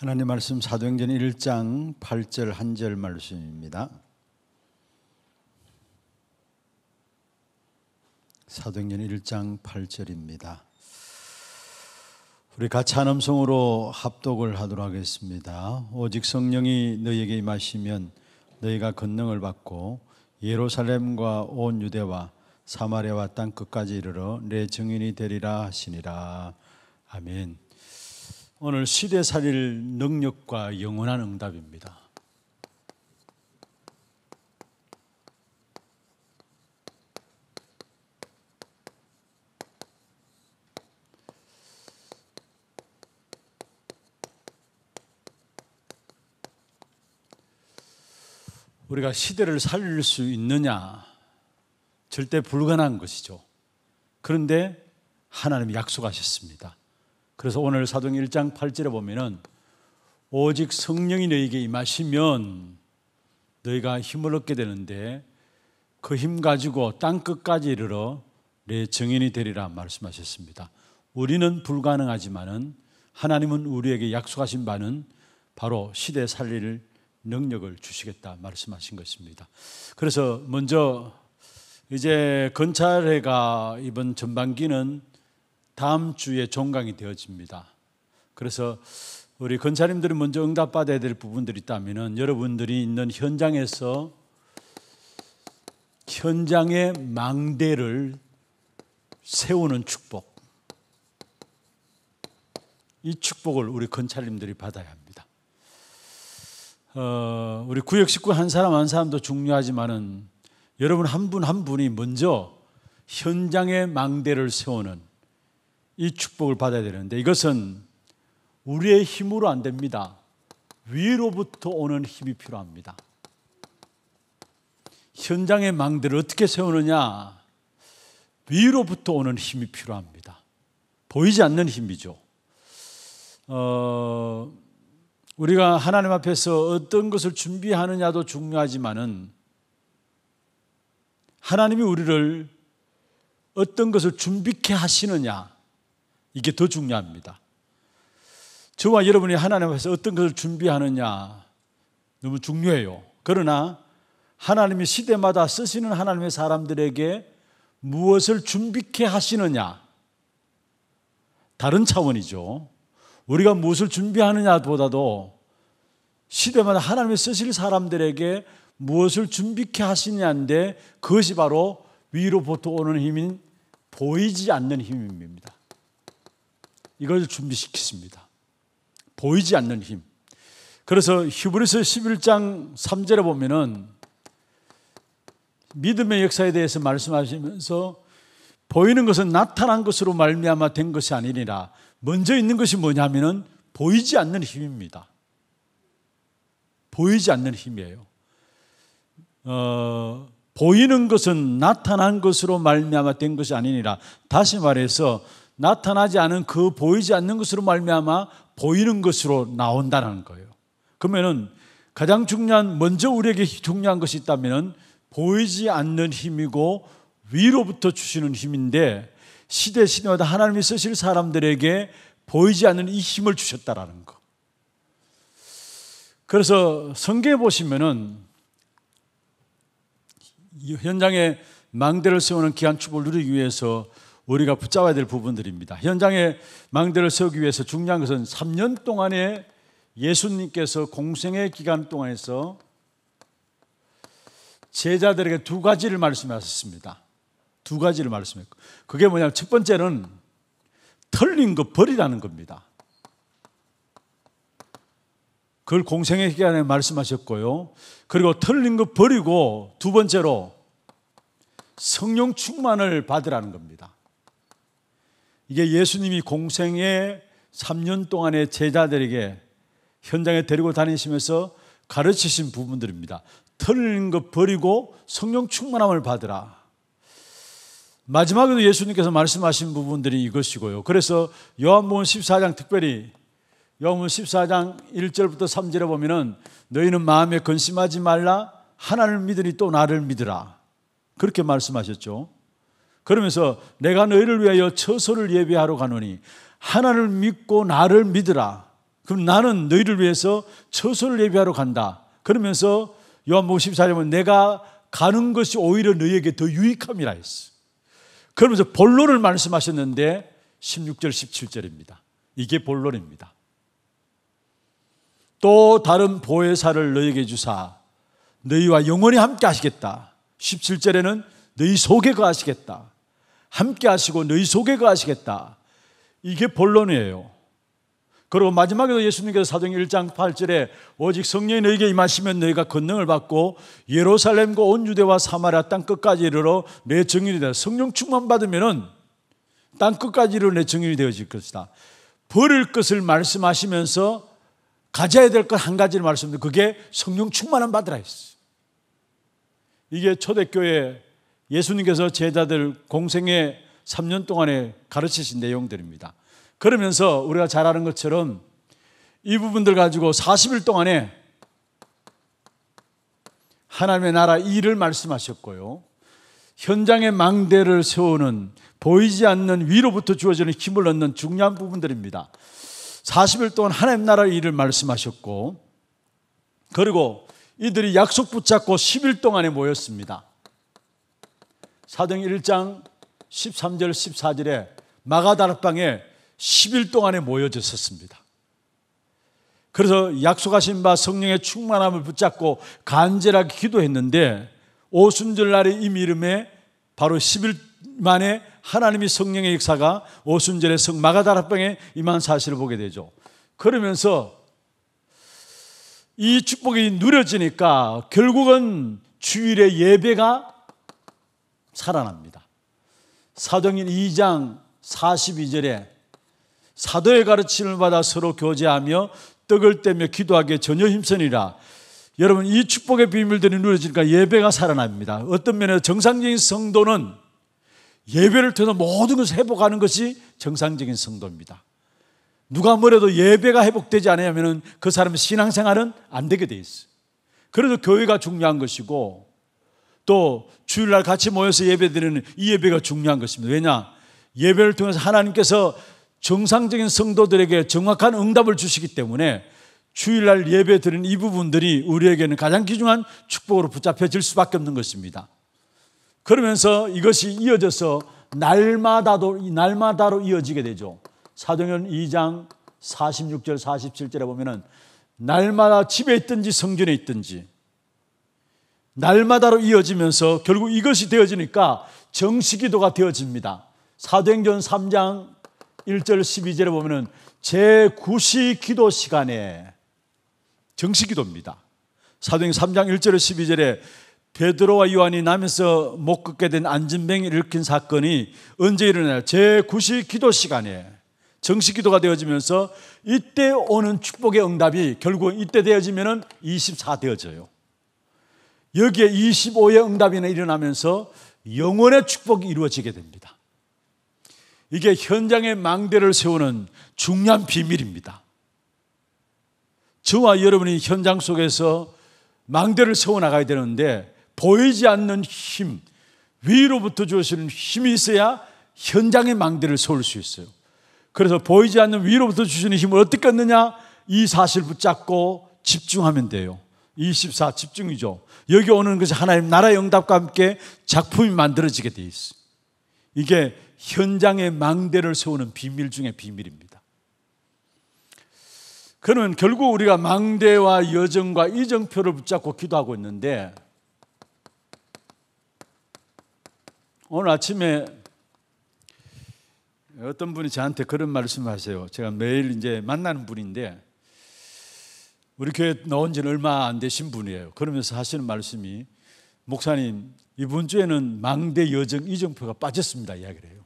하나님 말씀 사도행전 1장 8절 한 절 말씀입니다. 사도행전 1장 8절입니다. 우리 같이 한 음성으로 합독을 하도록 하겠습니다. 오직 성령이 너희에게 임하시면 너희가 권능을 받고 예루살렘과 온 유대와 사마리아와 땅 끝까지 이르러 내 증인이 되리라 하시니라. 아멘. 오늘 시대 살릴 능력과 영원한 응답입니다. 우리가 시대를 살릴 수 있느냐? 절대 불가능한 것이죠. 그런데 하나님 약속하셨습니다. 그래서 오늘 사도행 1장 8절에 보면은 오직 성령이 너희에게 임하시면 너희가 힘을 얻게 되는데 그 힘 가지고 땅 끝까지 이르러 내 증인이 되리라 말씀하셨습니다. 우리는 불가능하지만은 하나님은 우리에게 약속하신 바는 바로 시대 살릴 능력을 주시겠다 말씀하신 것입니다. 그래서 먼저 이제 건찰회가 이번 전반기는 다음 주에 종강이 되어집니다. 그래서 우리 권사님들이 먼저 응답받아야 될 부분들이 있다면 여러분들이 있는 현장에서 현장의 망대를 세우는 축복. 이 축복을 우리 건찰님들이 받아야 합니다. 어, 우리 구역 식구 한 사람 한 사람도 중요하지만은 여러분 한 분한 한 분이 먼저 현장의 망대를 세우는 이 축복을 받아야 되는데 이것은 우리의 힘으로 안 됩니다. 위로부터 오는 힘이 필요합니다. 현장의 망대를 어떻게 세우느냐? 위로부터 오는 힘이 필요합니다. 보이지 않는 힘이죠. 어, 우리가 하나님 앞에서 어떤 것을 준비하느냐도 중요하지만은 하나님이 우리를 어떤 것을 준비케 하시느냐 이게 더 중요합니다. 저와 여러분이 하나님 앞에서 어떤 것을 준비하느냐 너무 중요해요. 그러나 하나님이 시대마다 쓰시는 하나님의 사람들에게 무엇을 준비케 하시느냐 다른 차원이죠. 우리가 무엇을 준비하느냐보다도 시대마다 하나님이 쓰실 사람들에게 무엇을 준비케 하시냐인데 그것이 바로 위로부터 오는 힘인 보이지 않는 힘입니다. 이걸 준비시키십니다. 보이지 않는 힘. 그래서 히브리서 11장 3절에 보면은 믿음의 역사에 대해서 말씀하시면서 보이는 것은 나타난 것으로 말미암아 된 것이 아니니라. 먼저 있는 것이 뭐냐면은 보이지 않는 힘입니다. 보이지 않는 힘이에요. 어, 보이는 것은 나타난 것으로 말미암아 된 것이 아니니라. 다시 말해서 나타나지 않은 그 보이지 않는 것으로 말미암아 보이는 것으로 나온다는 거예요. 그러면은 가장 중요한 먼저 우리에게 중요한 것이 있다면은 보이지 않는 힘이고 위로부터 주시는 힘인데 시대 시대마다 하나님이 쓰실 사람들에게 보이지 않는 이 힘을 주셨다라는 거. 그래서 성경에 보시면은 현장에 망대를 세우는 기한 축을 누리기 위해서 우리가 붙잡아야 될 부분들입니다. 현장에 망대를 세우기 위해서 중요한 것은 3년 동안에 예수님께서 공생의 기간 동안에서 제자들에게 두 가지를 말씀하셨습니다. 두 가지를 말씀했고 그게 뭐냐면 첫 번째는 털린 거 버리라는 겁니다. 그걸 공생의 기간에 말씀하셨고요. 그리고 털린 거 버리고 두 번째로 성령 충만을 받으라는 겁니다. 이게 예수님이 공생의 3년 동안의 제자들에게 현장에 데리고 다니시면서 가르치신 부분들입니다. 틀린 것 버리고 성령 충만함을 받으라. 마지막에도 예수님께서 말씀하신 부분들이 이것이고요. 그래서 요한복음 14장 특별히 요한복음 14장 1절부터 3절에 보면은 너희는 마음에 근심하지 말라 하나님을 믿으니 또 나를 믿으라. 그렇게 말씀하셨죠. 그러면서 내가 너희를 위하여 처소를 예비하러 가노니 하나를 믿고 나를 믿으라. 그럼 나는 너희를 위해서 처소를 예비하러 간다. 그러면서 요한복음 14장은 내가 가는 것이 오히려 너희에게 더 유익함이라 했어. 그러면서 본론을 말씀하셨는데 16절 17절입니다. 이게 본론입니다. 또 다른 보혜사를 너희에게 주사 너희와 영원히 함께 하시겠다. 17절에는 너희 속에 거하시겠다. 함께 하시고 너희 속에 가시겠다. 이게 본론이에요. 그리고 마지막에도 예수님께서 사도 1장 8절에 오직 성령이 너에게 임하시면 너희가 권능을 받고 예루살렘과 온 유대와 사마리아 땅 끝까지 이르러 내 증인이 되어 성령 충만 받으면은 땅 끝까지 이르러 내 증인이 되어질 것이다. 버릴 것을 말씀하시면서 가져야 될 것 한 가지를 말씀드리는데 그게 성령 충만함 받으라 했어요. 이게 초대교회 예수님께서 제자들 공생의 3년 동안에 가르치신 내용들입니다. 그러면서 우리가 잘 아는 것처럼 이 부분들 가지고 40일 동안에 하나님의 나라 일을 말씀하셨고요. 현장의 망대를 세우는 보이지 않는 위로부터 주어지는 힘을 얻는 중요한 부분들입니다. 40일 동안 하나님 나라 일을 말씀하셨고 그리고 이들이 약속 붙잡고 10일 동안에 모였습니다. 사정 1장 13절 14절에 마가다락방에 10일 동안에 모여졌었습니다. 그래서 약속하신 바 성령의 충만함을 붙잡고 간절하게 기도했는데 오순절날의 이 이름에 바로 10일 만에 하나님이 성령의 역사가 오순절에 성 마가다락방에 임한 사실을 보게 되죠. 그러면서 이 축복이 누려지니까 결국은 주일의 예배가 살아납니다. 사정인 2장 42절에 사도의 가르침을 받아 서로 교제하며 떡을 떼며 기도하기에 전혀 힘선이라 여러분 이 축복의 비밀들이 누려지니까 예배가 살아납니다. 어떤 면에서 정상적인 성도는 예배를 통해서 모든 것을 회복하는 것이 정상적인 성도입니다. 누가 뭐래도 예배가 회복되지 않으면 그 사람의 신앙생활은 안 되게 돼 있어요. 그래서 교회가 중요한 것이고 또 주일날 같이 모여서 예배드리는 이 예배가 중요한 것입니다. 왜냐? 예배를 통해서 하나님께서 정상적인 성도들에게 정확한 응답을 주시기 때문에 주일날 예배 드리는 이 부분들이 우리에게는 가장 귀중한 축복으로 붙잡혀질 수밖에 없는 것입니다. 그러면서 이것이 이어져서 날마다도 날마다로 이어지게 되죠. 사도행전 2장 46절 47절에 보면은 날마다 집에 있든지 성전에 있든지 날마다로 이어지면서 결국 이것이 되어지니까 정식기도가 되어집니다. 사도행전 3장 1절 12절에 보면은 제9시 기도 시간에 정시기도입니다. 사도행전 3장 1절 12절에 베드로와 요한이 남에서 못 걷게 된 안진뱅이 일으킨 사건이 언제 일어나요? 제9시 기도 시간에 정식 기도가 되어지면서 이때 오는 축복의 응답이 결국 이때 되어지면24 되어져요. 여기에 25의 응답이 일어나면서 영원의 축복이 이루어지게 됩니다. 이게 현장의 망대를 세우는 중요한 비밀입니다. 저와 여러분이 현장 속에서 망대를 세워나가야 되는데 보이지 않는 힘, 위로부터 주어는 힘이 있어야 현장의 망대를 세울 수 있어요. 그래서 보이지 않는 위로부터 주시는 힘을 어떻게 얻느냐? 이 사실 붙잡고 집중하면 돼요. 24 집중이죠. 여기 오는 것이 하나님 나라 의 영답과 함께 작품이 만들어지게 돼 있어요. 이게 현장의 망대를 세우는 비밀 중의 비밀입니다. 그러면 결국 우리가 망대와 여정과 이정표를 붙잡고 기도하고 있는데 오늘 아침에 어떤 분이 저한테 그런 말씀을 하세요. 제가 매일 이제 만나는 분인데 우리 교회 나온 지는 얼마 안 되신 분이에요. 그러면서 하시는 말씀이 목사님 이번 주에는 망대 여정 이정표가 빠졌습니다 이야기를 해요.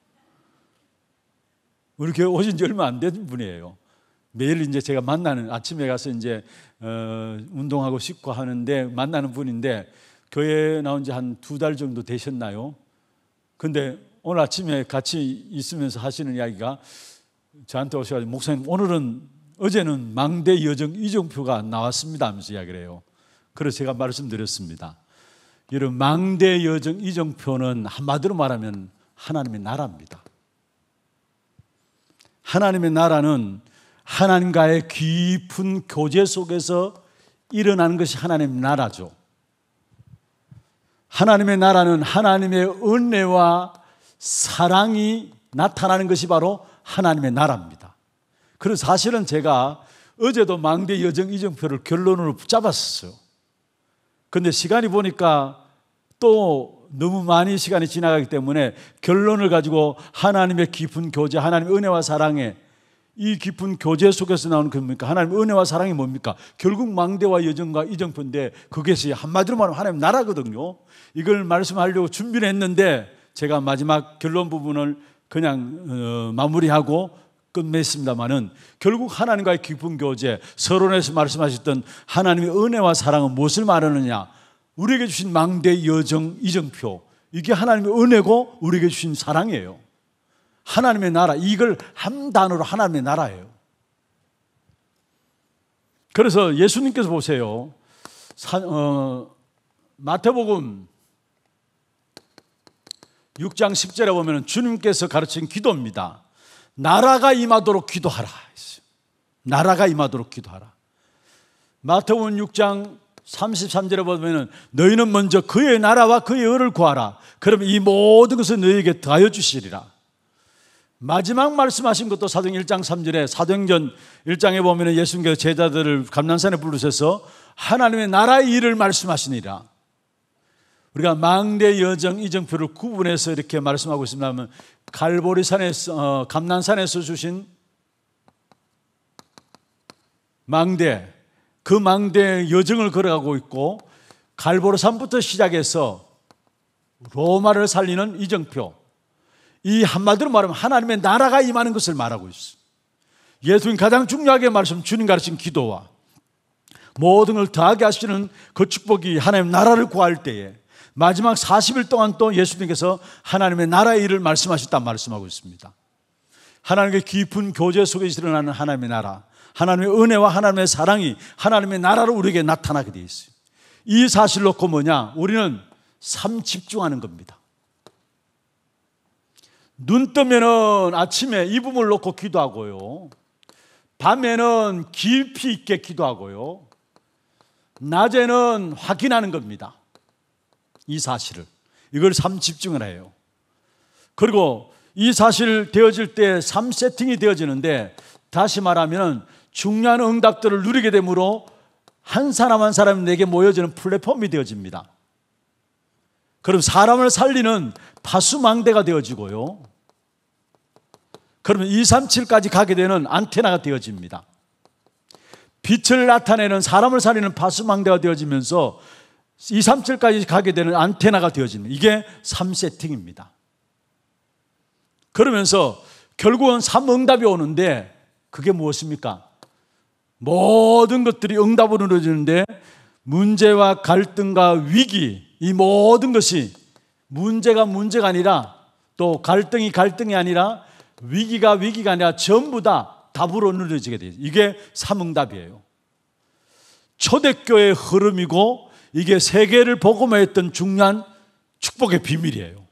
우리 교회 오신 지 얼마 안 된 분이에요. 매일 이제 제가 만나는 아침에 가서 이제 어, 운동하고 씻고 하는데 만나는 분인데 교회 나온 지 한 두 달 정도 되셨나요? 근데 오늘 아침에 같이 있으면서 하시는 이야기가 저한테 오셔가지고 목사님 오늘은 어제는 망대 여정 이정표가 나왔습니다 하면서 이야기를 해요. 그래서 제가 말씀드렸습니다. 이런 망대 여정 이정표는 한마디로 말하면 하나님의 나라입니다. 하나님의 나라는 하나님과의 깊은 교제 속에서 일어난 것이 하나님의 나라죠. 하나님의 나라는 하나님의 은혜와 사랑이 나타나는 것이 바로 하나님의 나라입니다. 그래서 사실은 제가 어제도 망대 여정 이정표를 결론으로 붙 잡았어요. 근데 시간이 보니까 또 너무 많이 시간이 지나가기 때문에 결론을 가지고 하나님의 깊은 교제, 하나님의 은혜와 사랑에 이 깊은 교제 속에서 나오는 그 뭡니까? 하나님의 은혜와 사랑이 뭡니까? 결국 망대와 여정과 이정표인데 그것이 한마디로 말하면 하나님 나라거든요. 이걸 말씀하려고 준비를 했는데 제가 마지막 결론 부분을 그냥 어, 마무리하고 끝맺습니다만은 결국 하나님과의 깊은 교제, 서론에서 말씀하셨던 하나님의 은혜와 사랑은 무엇을 말하느냐? 우리에게 주신 망대 여정 이정표. 이게 하나님의 은혜고 우리에게 주신 사랑이에요. 하나님의 나라. 이걸 한 단어로 하나님의 나라예요. 그래서 예수님께서 보세요. 사, 어, 마태복음 6장 10절에 보면 주님께서 가르친 기도입니다. 나라가 임하도록 기도하라. 나라가 임하도록 기도하라. 마태원 6장 33절에 보면 너희는 먼저 그의 나라와 그의 의를 구하라. 그럼 이 모든 것을 너희에게 더하여 주시리라. 마지막 말씀하신 것도 사도행 1장 3절에 사도행전 1장에 보면 예수님께서 제자들을 감난산에 부르셔서 하나님의 나라의 일을 말씀하시니라. 우리가 망대 여정 이정표를 구분해서 이렇게 말씀하고 있습니다면 갈보리산에서 어, 감난산에서 주신 망대 그 망대의 여정을 걸어가고 있고 갈보리산부터 시작해서 로마를 살리는 이정표 이 한마디로 말하면 하나님의 나라가 임하는 것을 말하고 있어. 예수님 가장 중요하게 말씀 주님 가르친 기도와 모든 걸 더하게 하시는 그 축복이 하나님 나라를 구할 때에 마지막 40일 동안 또 예수님께서 하나님의 나라의 일을 말씀하셨다 말씀하고 있습니다. 하나님의 깊은 교제 속에서 일어나는 하나님의 나라, 하나님의 은혜와 하나님의 사랑이 하나님의 나라로 우리에게 나타나게 되어 있어요. 이 사실 놓고 뭐냐? 우리는 삶 집중하는 겁니다. 눈 뜨면은 아침에 이분을 놓고 기도하고요. 밤에는 깊이 있게 기도하고요. 낮에는 확인하는 겁니다. 이 사실을. 이걸 삼 집중을 해요. 그리고 이 사실 되어질 때 삶 세팅이 되어지는데 다시 말하면 중요한 응답들을 누리게 되므로 한 사람 한 사람이 내게 모여지는 플랫폼이 되어집니다. 그럼 사람을 살리는 파수망대가 되어지고요. 그러면 2, 3, 7까지 가게 되는 안테나가 되어집니다. 빛을 나타내는 사람을 살리는 파수망대가 되어지면서 2, 3 7까지 가게 되는 안테나가 되어지는 이게 3세팅입니다. 그러면서 결국은 3응답이 오는데 그게 무엇입니까? 모든 것들이 응답으로 이루어지는데 문제와 갈등과 위기 이 모든 것이 문제가 문제가 아니라 또 갈등이 갈등이 아니라 위기가 위기가 아니라 전부 다 답으로 이루지게 돼요. 이게 삼응답이에요. 초대교회 흐름이고 이게 세계를 복음화했던 중요한 축복의 비밀이에요.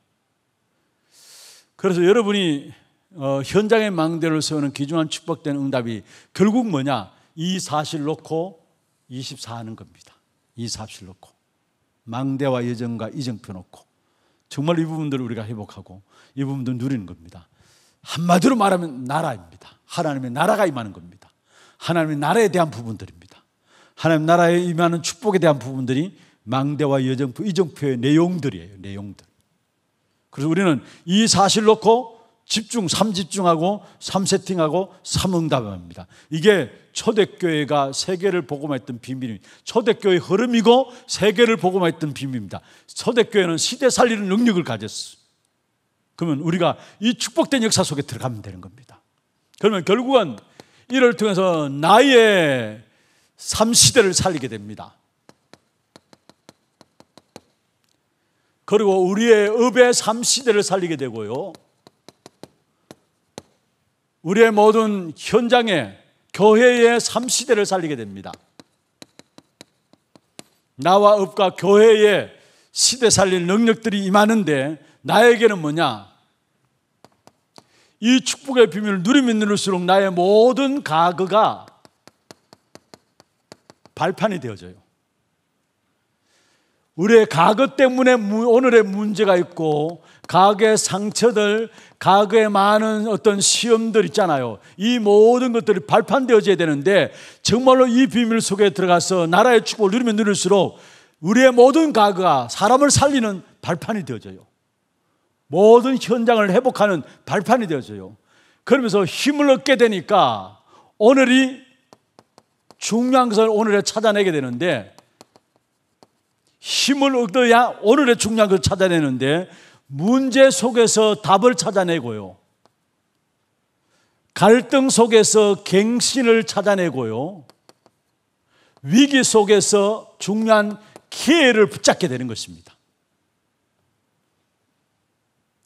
그래서 여러분이 어, 현장의 망대를 세우는 기중한 축복된 응답이 결국 뭐냐? 이 사실 놓고 24하는 겁니다. 이 사실 놓고 망대와 예정과 이정표 놓고 정말 이 부분들을 우리가 회복하고 이 부분들 누리는 겁니다. 한마디로 말하면 나라입니다. 하나님의 나라가 임하는 겁니다. 하나님의 나라에 대한 부분들입니다. 하나님 나라에 임하는 축복에 대한 부분들이 망대와 여정표, 이정표의 내용들이에요. 내용들. 그래서 우리는 이 사실 놓고 집중, 삼집중하고 삼세팅하고 삼응답합니다. 이게 초대교회가 세계를 복음했던 비밀입니다. 초대교회 흐름이고 세계를 복음했던 비밀입니다. 초대교회는 시대 살리는 능력을 가졌어. 그러면 우리가 이 축복된 역사 속에 들어가면 되는 겁니다. 그러면 결국은 이를 통해서 나의 3시대를 살리게 됩니다. 그리고 우리의 읍의 삼시대를 살리게 되고요. 우리의 모든 현장에 교회의 삼시대를 살리게 됩니다. 나와 읍과 교회의 시대 살릴 능력들이 임하는데 나에게는 뭐냐? 이 축복의 비밀을 누리면 누를수록 나의 모든 가그가 발판이 되어져요. 우리의 과거 때문에 오늘의 문제가 있고 과거의 상처들, 과거의 많은 어떤 시험들 있잖아요. 이 모든 것들이 발판되어져야 되는데 정말로 이 비밀 속에 들어가서 나라의 축복을 누리면 누릴수록 우리의 모든 과거가 사람을 살리는 발판이 되어져요. 모든 현장을 회복하는 발판이 되어져요. 그러면서 힘을 얻게 되니까 오늘이 중요한 것을 오늘에 찾아내게 되는데 힘을 얻어야 오늘의 중요한 것을 찾아내는데 문제 속에서 답을 찾아내고요. 갈등 속에서 갱신을 찾아내고요. 위기 속에서 중요한 기회를 붙잡게 되는 것입니다.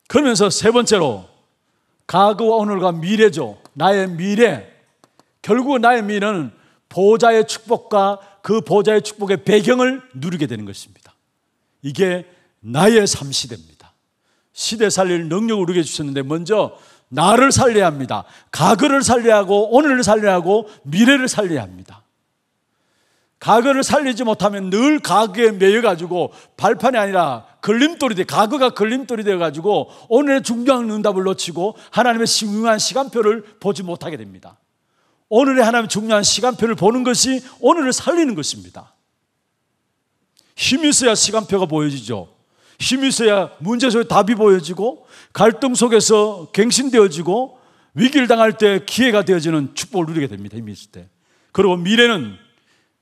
그러면서 세 번째로 과거와 오늘과 미래죠. 나의 미래. 결국 나의 미래는 보자의 축복과 그보자의 축복의 배경을 누리게 되는 것입니다. 이게 나의 삶 시대입니다. 시대 살릴 능력을 우리에게 주셨는데 먼저 나를 살려야 합니다. 과거를 살려야 하고 오늘을 살려야 하고 미래를 살려야 합니다. 과거를 살리지 못하면 늘 과거에 매여가지고 발판이 아니라 걸림돌이 돼 과거가 걸림돌이 되가지고 오늘의 중요한 응답을 놓치고 하나님의 중요한 시간표를 보지 못하게 됩니다. 오늘의 하나님 의 중요한 시간표를 보는 것이 오늘을 살리는 것입니다. 힘이 있어야 시간표가 보여지죠. 힘이 있어야 문제 속에 답이 보여지고 갈등 속에서 갱신되어지고 위기를 당할 때 기회가 되어지는 축복을 누리게 됩니다. 힘이 있을 때. 그리고 미래는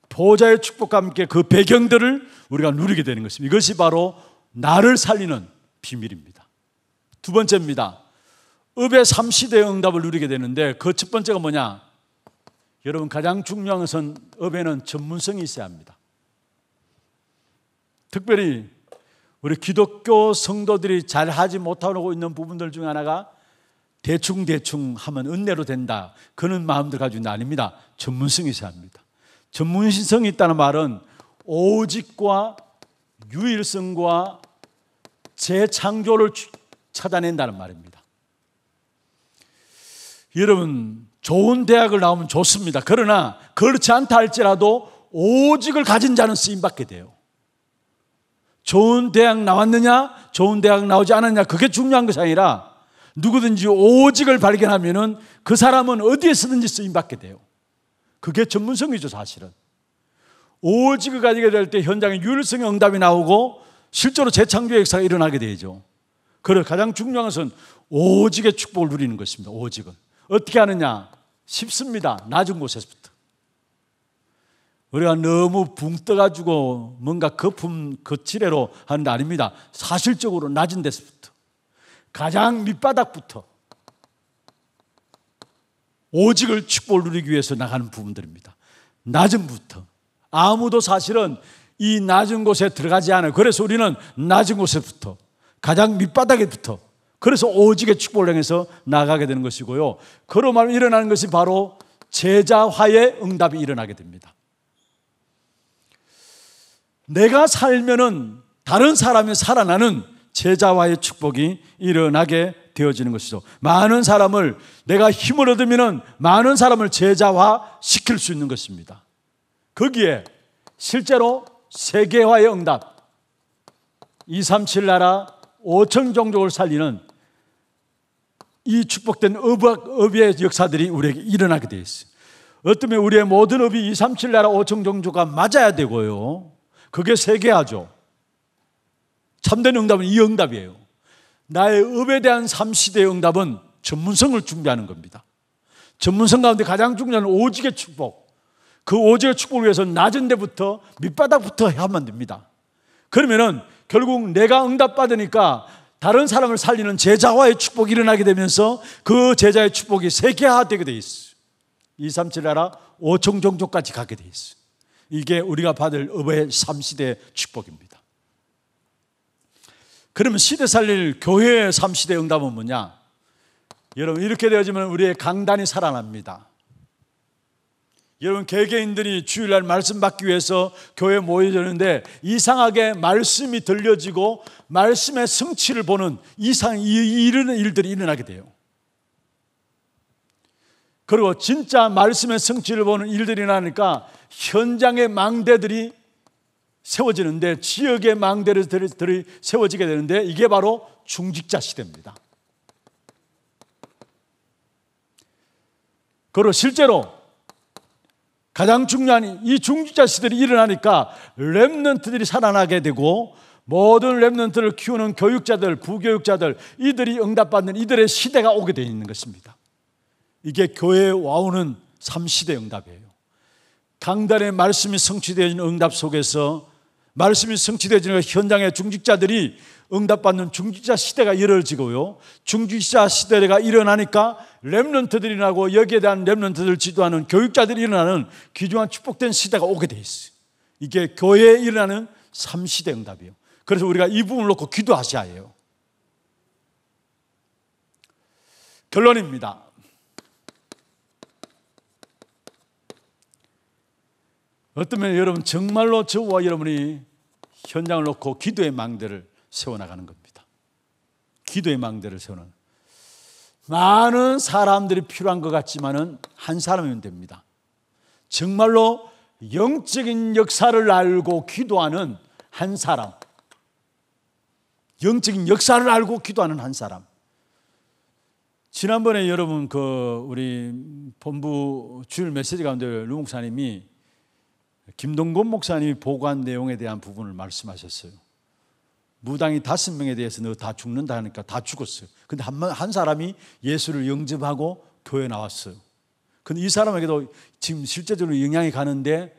보좌의 축복과 함께 그 배경들을 우리가 누리게 되는 것입니다. 이것이 바로 나를 살리는 비밀입니다. 두 번째입니다. 읍의 3시대의 응답을 누리게 되는데 그 첫 번째가 뭐냐? 여러분 가장 중요한 것은 업에는 전문성이 있어야 합니다. 특별히 우리 기독교 성도들이 잘 하지 못하고 있는 부분들 중 하나가 대충 대충 하면 은혜로 된다. 그런 마음들 가지고 있닙니다 전문성이 있어야 합니다. 전문성이 있다는 말은 오직과 유일성과 재창조를 찾아낸다는 말입니다. 여러분 좋은 대학을 나오면 좋습니다. 그러나 그렇지 않다 할지라도 오직을 가진 자는 쓰임받게 돼요. 좋은 대학 나왔느냐, 좋은 대학 나오지 않았냐, 그게 중요한 것이 아니라 누구든지 오직을 발견하면은 그 사람은 어디에 쓰든지 쓰임받게 돼요. 그게 전문성이죠, 사실은. 오직을 가지게 될 때 현장에 유일성의 응답이 나오고 실제로 재창조 역사가 일어나게 되죠. 그래 가장 중요한 것은 오직의 축복을 누리는 것입니다. 오직은. 어떻게 하느냐? 쉽습니다. 낮은 곳에서부터. 우리가 너무 붕 떠가지고 뭔가 거품, 거칠애로 하는 게 아닙니다. 사실적으로 낮은 데서부터. 가장 밑바닥부터. 오직을 축복을 누리기 위해서 나가는 부분들입니다. 낮은부터. 아무도 사실은 이 낮은 곳에 들어가지 않아요. 그래서 우리는 낮은 곳에부터, 가장 밑바닥에부터 그래서 오직의 축복을 향해서 나가게 되는 것이고요. 그로 말 일어나는 것이 바로 제자화의 응답이 일어나게 됩니다. 내가 살면은 다른 사람이 살아나는 제자와의 축복이 일어나게 되어지는 것이죠. 많은 사람을 내가 힘을 얻으면 많은 사람을 제자화 시킬 수 있는 것입니다. 거기에 실제로 세계화의 응답 237 나라 5천 종족을 살리는 이 축복된 업학 의의 역사들이 우리에게 일어나게 돼 있어요. 어쩌면 우리의 모든 업이 2, 3, 7나라 5천 종조가 맞아야 되고요. 그게 세계화죠. 참된 응답은 이 응답이에요. 나의 업에 대한 3시대의 응답은 전문성을 준비하는 겁니다. 전문성 가운데 가장 중요한 오직의 축복. 그 오직의 축복을 위해서 낮은 데부터 밑바닥부터 하면 됩니다. 그러면은 결국 내가 응답받으니까 다른 사람을 살리는 제자와의 축복이 일어나게 되면서 그 제자의 축복이 세계화되게 돼 있어요. 2, 3, 7 나라 5천 종족까지 가게 돼 있어요. 이게 우리가 받을 의의 3시대 축복입니다. 그러면 시대 살릴 교회의 3시대 응답은 뭐냐? 여러분 이렇게 되어지면 우리의 강단이 살아납니다. 여러분 개개인들이 주일날 말씀 받기 위해서 교회 에 모여졌는데 이상하게 말씀이 들려지고 말씀의 성취를 보는 이상 이르 일들이 일어나게 돼요. 그리고 진짜 말씀의 성취를 보는 일들이 나니까 현장의 망대들이 세워지는데 지역의 망대들이 세워지게 되는데 이게 바로 중직자 시대입니다. 그리고 실제로 가장 중요한 이중지자시대를 일어나니까 랩런트들이 살아나게 되고 모든 랩런트를 키우는 교육자들, 부교육자들 이들이 응답받는 이들의 시대가 오게 되어 있는 것입니다. 이게 교회에 와오는 3시대 응답이에요. 강단의 말씀이 성취되어 응답 속에서 말씀이 성취되어지는 그 현장의 중직자들이 응답받는 중직자 시대가 열어지고요. 중직자 시대가 일어나니까 랩런트들이 나고 여기에 대한 랩런트들 지도하는 교육자들이 일어나는 귀중한 축복된 시대가 오게 돼 있어요. 이게 교회에 일어나는 3시대 응답이에요. 그래서 우리가 이 부분을 놓고 기도하셔야 해요. 결론입니다. 어떤면에 여러분 정말로 저와 여러분이 현장을 놓고 기도의 망대를 세워나가는 겁니다. 기도의 망대를 세우는 많은 사람들이 필요한 것 같지만은 한 사람이면 됩니다. 정말로 영적인 역사를 알고 기도하는 한 사람. 영적인 역사를 알고 기도하는 한 사람. 지난번에 여러분 그 우리 본부 주일 메시지 가운데 루목사님이 김동건 목사님이 보고한 내용에 대한 부분을 말씀하셨어요. 무당이 다섯 명에 대해서 너 다 죽는다 하니까 다 죽었어요. 근데 한, 한 사람이 예수를 영접하고 교회 나왔어요. 근데 이 사람에게도 지금 실제적으로 영향이 가는데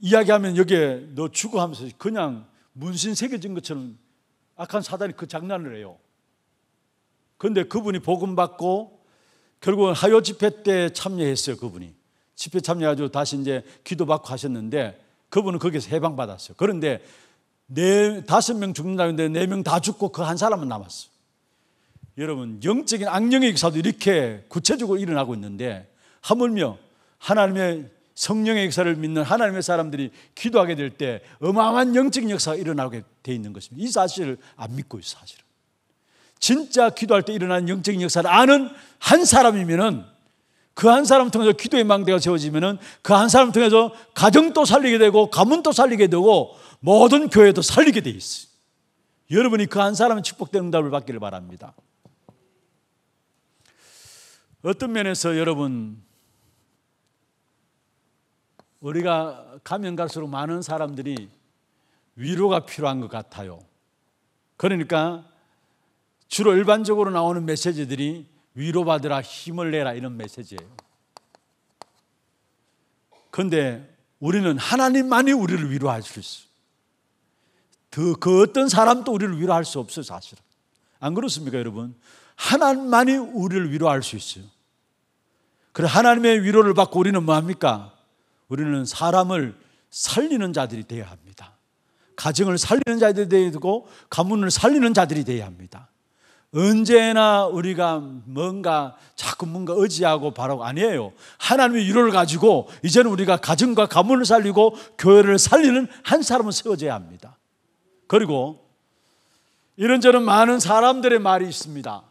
이야기하면 여기에 너 죽어 하면서 그냥 문신 새겨진 것처럼 악한 사단이 그 장난을 해요. 근데 그분이 복음 받고 결국은 하요 집회 때 참여했어요, 그분이. 집회 참여해가지고 다시 이제 기도받고 하셨는데 그분은 거기서 해방받았어요. 그런데 네, 다섯 명죽는다 했는데 네 명 다 죽고 그 한 사람은 남았어. 여러분, 영적인 악령의 역사도 이렇게 구체적으로 일어나고 있는데 하물며 하나님의 성령의 역사를 믿는 하나님의 사람들이 기도하게 될 때 어마어마한 영적인 역사가 일어나게 돼 있는 것입니다. 이 사실을 안 믿고 있어, 요 사실은. 진짜 기도할 때 일어나는 영적인 역사를 아는 한 사람이면은 그한 사람 통해서 기도의 망대가 세워지면은 그 한 사람 통해서 가정도 살리게 되고 가문도 살리게 되고 모든 교회도 살리게 돼 있어요. 여러분이 그 한 사람의 축복된 응답을 받기를 바랍니다. 어떤 면에서 여러분 우리가 가면 갈수록 많은 사람들이 위로가 필요한 것 같아요. 그러니까 주로 일반적으로 나오는 메시지들이 위로받으라 힘을 내라 이런 메시지예요. 그런데 우리는 하나님만이 우리를 위로할 수 있어. 그 어떤 사람도 우리를 위로할 수 없어요, 사실은. 안 그렇습니까, 여러분? 하나님만이 우리를 위로할 수 있어요. 그래 하나님의 위로를 받고 우리는 뭐 합니까? 우리는 사람을 살리는 자들이 되어야 합니다. 가정을 살리는 자들이 되고 가문을 살리는 자들이 되어야 합니다. 언제나 우리가 뭔가 자꾸 뭔가 의지하고 바라고 아니에요. 하나님의 위로를 가지고 이제는 우리가 가정과 가문을 살리고 교회를 살리는 한 사람은 세워져야 합니다. 그리고 이런저런 많은 사람들의 말이 있습니다.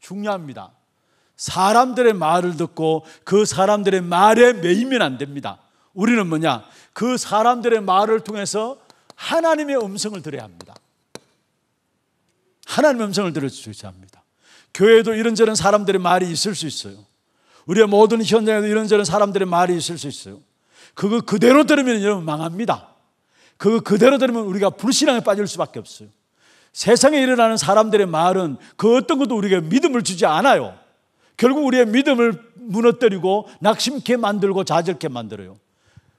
중요합니다. 사람들의 말을 듣고 그 사람들의 말에 매이면 안 됩니다. 우리는 뭐냐? 그 사람들의 말을 통해서 하나님의 음성을 들어야 합니다. 하나님의 음성을 들어주셔야 합니다. 교회도 이런저런 사람들의 말이 있을 수 있어요. 우리의 모든 현장에도 이런저런 사람들의 말이 있을 수 있어요. 그거 그대로 들으면 여러분 망합니다. 그거 그대로 들으면 우리가 불신앙에 빠질 수밖에 없어요. 세상에 일어나는 사람들의 말은 그 어떤 것도 우리에게 믿음을 주지 않아요. 결국 우리의 믿음을 무너뜨리고 낙심케 만들고 좌절케 만들어요.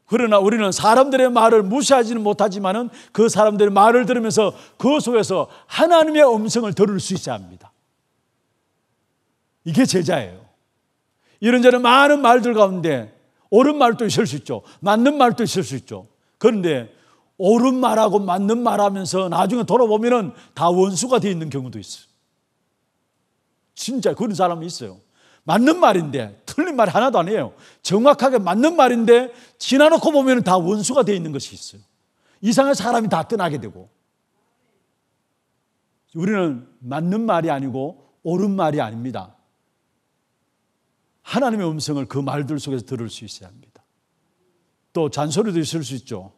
그러나 우리는 사람들의 말을 무시하지는 못하지만은 그 사람들의 말을 들으면서 그 속에서 하나님의 음성을 들을 수 있어야 합니다. 이게 제자예요. 이런저런 많은 말들 가운데 옳은 말도 있을 수 있죠. 맞는 말도 있을 수 있죠. 그런데 옳은 말하고 맞는 말하면서 나중에 돌아보면은 다 원수가 되어 있는 경우도 있어요. 진짜 그런 사람이 있어요. 맞는 말인데 틀린 말 하나도 아니에요. 정확하게 맞는 말인데 지나놓고 보면 다 원수가 되어 있는 것이 있어요. 이상한 사람이 다 떠나게 되고 우리는 맞는 말이 아니고 옳은 말이 아닙니다. 하나님의 음성을 그 말들 속에서 들을 수 있어야 합니다. 또 잔소리도 있을 수 있죠.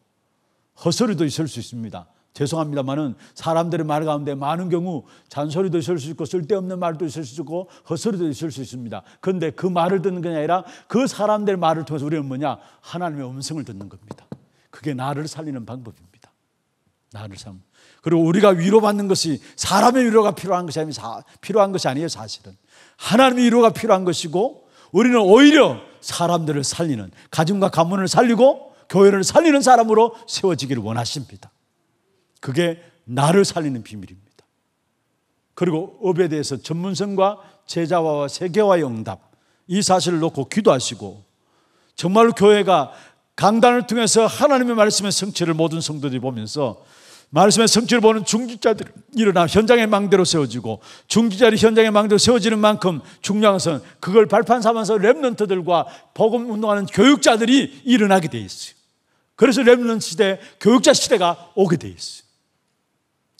허소리도 있을 수 있습니다. 죄송합니다만은 사람들의 말 가운데 많은 경우 잔소리도 있을 수 있고 쓸데없는 말도 있을 수 있고 헛소리도 있을 수 있습니다. 그런데 그 말을 듣는 게 아니라 그 사람들의 말을 통해서 우리는 뭐냐? 하나님의 음성을 듣는 겁니다. 그게 나를 살리는 방법입니다. 나를 살 그리고 우리가 위로받는 것이 사람의 위로가 필요한 것이 아니 필요한 것이 아니에요, 사실은. 하나님의 위로가 필요한 것이고 우리는 오히려 사람들을 살리는 가정과 가문을 살리고 교회를 살리는 사람으로 세워지기를 원하십니다. 그게 나를 살리는 비밀입니다. 그리고 업에 대해서 전문성과 제자와 세계화의 응답 이 사실을 놓고 기도하시고 정말로 교회가 강단을 통해서 하나님의 말씀의 성취를 모든 성도들이 보면서 말씀의 성취를 보는 중직자들 일어나 현장의 망대로 세워지고 중직자들이 현장의 망대로 세워지는 만큼 중요한 것은 그걸 발판 삼아서 랩런트들과 복음 운동하는 교육자들이 일어나게 돼 있어요. 그래서 랩런 시대, 교육자 시대가 오게 돼 있어요.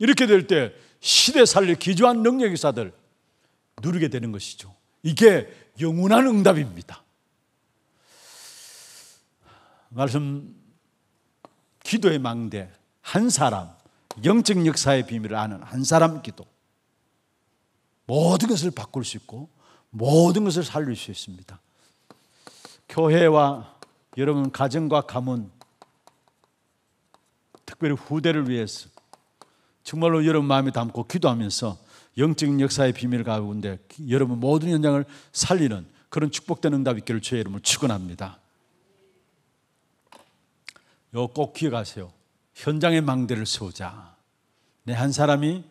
이렇게 될 때 시대 살릴 기조한 능력 의사들 누르게 되는 것이죠. 이게 영원한 응답입니다. 말씀 기도의 망대 한 사람 영적 역사의 비밀을 아는 한 사람 기도 모든 것을 바꿀 수 있고 모든 것을 살릴 수 있습니다. 교회와 여러분 가정과 가문 특별히 후대를 위해서 정말로 여러분 마음에 담고 기도하면서 영적인 역사의 비밀 가운데 여러분 모든 현장을 살리는 그런 축복된 응답 있기를 주의 이름을로 축원합니다. 요꼭 기억하세요. 현장의 망대를 세우자. 내 한 사람이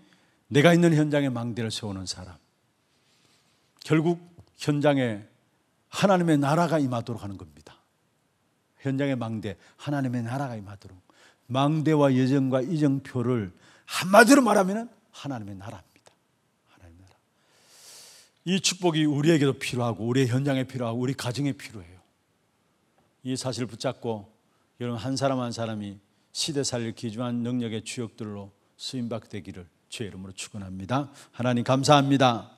내가 있는 현장의 망대를 세우는 사람. 결국 현장에 하나님의 나라가 임하도록 하는 겁니다. 현장의 망대, 하나님의 나라가 임하도록. 망대와 예정과 이정표를 한마디로 말하면 하나님의 나라입니다. 하나님의 나라. 이 축복이 우리에게도 필요하고 우리의 현장에 필요하고 우리 가정에 필요해요. 이 사실을 붙잡고 여러분 한 사람 한 사람이 시대 살릴 기주한 능력의 주역들로 수임받되기를 주의 이름으로 축원합니다. 하나님 감사합니다.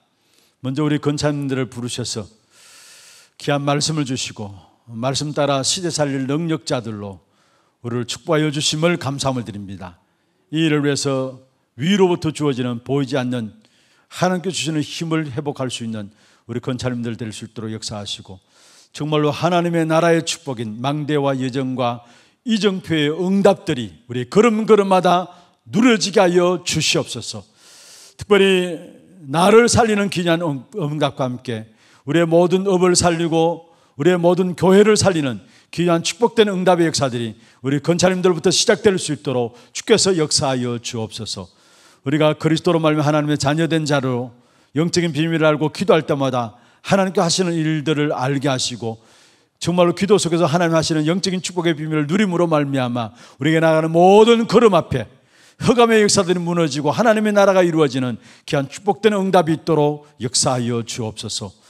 먼저 우리 권사님들을 부르셔서 귀한 말씀을 주시고 말씀 따라 시대 살릴 능력자들로 우리를 축복하여 주심을 감사함을 드립니다. 이 일을 위해서 위로부터 주어지는 보이지 않는 하나님께 주시는 힘을 회복할 수 있는 우리 건찰님들될 수 있도록 역사하시고 정말로 하나님의 나라의 축복인 망대와 예정과 이정표의 응답들이 우리 걸음걸음마다 누려지게 하여 주시옵소서. 특별히 나를 살리는 기념 응답과 음, 함께 우리의 모든 업을 살리고 우리의 모든 교회를 살리는 귀한 축복된 응답의 역사들이 우리 건찰님들부터 시작될 수 있도록 주께서 역사하여 주옵소서. 우리가 그리스도로 말미암아 하나님의 자녀된 자로 영적인 비밀을 알고 기도할 때마다 하나님께 하시는 일들을 알게 하시고 정말로 기도 속에서 하나님 하시는 영적인 축복의 비밀을 누림으로 말미암아 우리에게 나가는 모든 걸음 앞에 허감의 역사들이 무너지고 하나님의 나라가 이루어지는 귀한 축복된 응답이 있도록 역사하여 주옵소서.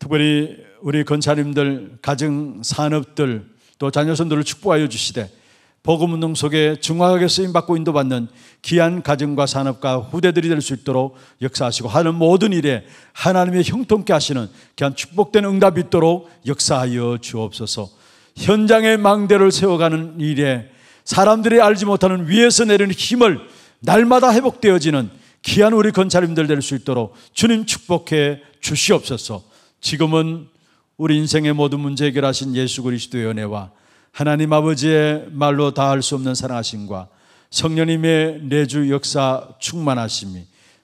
특별히 우리 권사님들, 가정 산업들, 또자녀선들을 축복하여 주시되 복음운동 속에 중화하게 쓰임받고 인도받는 귀한 가정과 산업과 후대들이 될 수 있도록 역사하시고 하는 모든 일에 하나님의 형통케 하시는 귀한 축복된 응답이 있도록 역사하여 주옵소서 현장의 망대를 세워가는 일에 사람들이 알지 못하는 위에서 내리는 힘을 날마다 회복되어지는 귀한 우리 건사님들될 수 있도록 주님 축복해 주시옵소서 지금은 우리 인생의 모든 문제 해결하신 예수 그리스도의 은혜와 하나님 아버지의 말로 다할 수 없는 사랑하심과 성령님의 내주 역사 충만하심이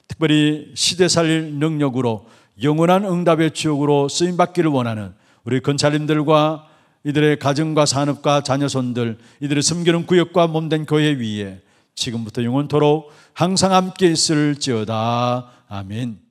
특별히 시대 살릴 능력으로 영원한 응답의 지옥으로 쓰임 받기를 원하는 우리 건찰님들과 이들의 가정과 산업과 자녀손들 이들의 숨기는 구역과 몸된 교회 위에 지금부터 영원토록 항상 함께 있을지어다 아멘.